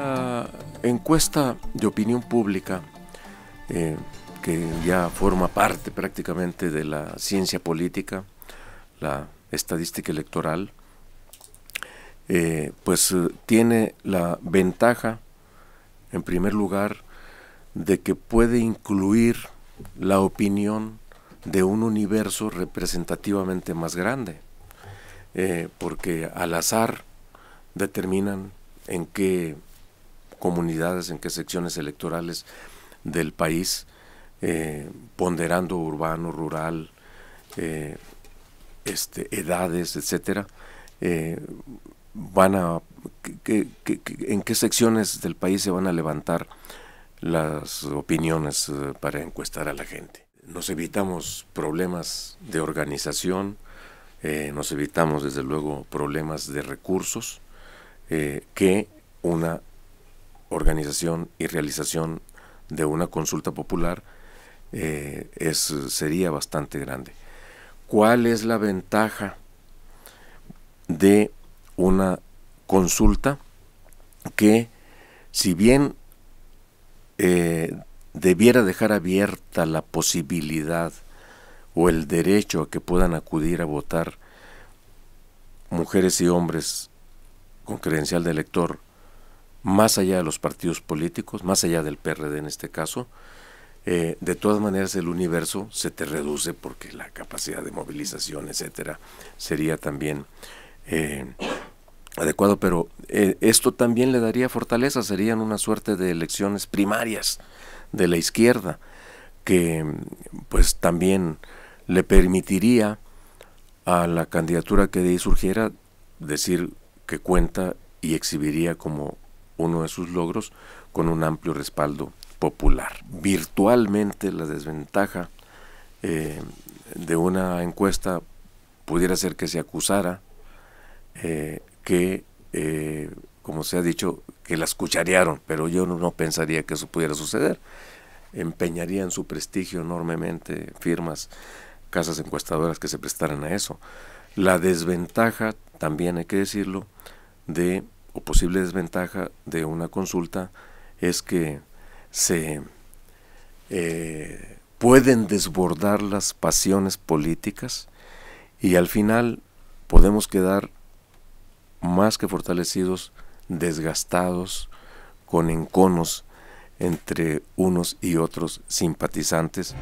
la encuesta de opinión pública, eh, que ya forma parte prácticamente de la ciencia política, la estadística electoral, eh, pues eh, tiene la ventaja, en primer lugar, de que puede incluir la opinión de un universo representativamente más grande, porque al azar determinan en qué comunidades, en qué secciones electorales del país, eh, ponderando urbano, rural, eh, este, edades, etcétera, eh, van a en qué secciones del país se van a levantar las opiniones para encuestar a la gente. Nos evitamos problemas de organización, nos evitamos desde luego problemas de recursos que una organización y realización de una consulta popular eh, es, sería bastante grande. ¿Cuál es la ventaja de una consulta que, si bien eh, debiera dejar abierta la posibilidad o el derecho a que puedan acudir a votar mujeres y hombres con credencial de elector más allá de los partidos políticos, más allá del PRD en este caso, eh, de todas maneras el universo se te reduce porque la capacidad de movilización, etcétera, sería también eh, adecuado, pero eh, esto también le daría fortaleza, serían una suerte de elecciones primarias de la izquierda, que pues también le permitiría a la candidatura que de ahí surgiera decir que cuenta y exhibiría como uno de sus logros con un amplio respaldo popular. Virtualmente la desventaja eh, de una encuesta pudiera ser que se acusara eh, que, eh, como se ha dicho, que la escucharearon, pero yo no, pensaría que eso pudiera suceder. empeñaría en su prestigio enormemente firmas, casas encuestadoras que se prestaran a eso. La desventaja, también hay que decirlo, de o posible desventaja de una consulta es que se eh, pueden desbordar las pasiones políticas y al final podemos quedar más que fortalecidos, desgastados, con enconos entre unos y otros simpatizantes.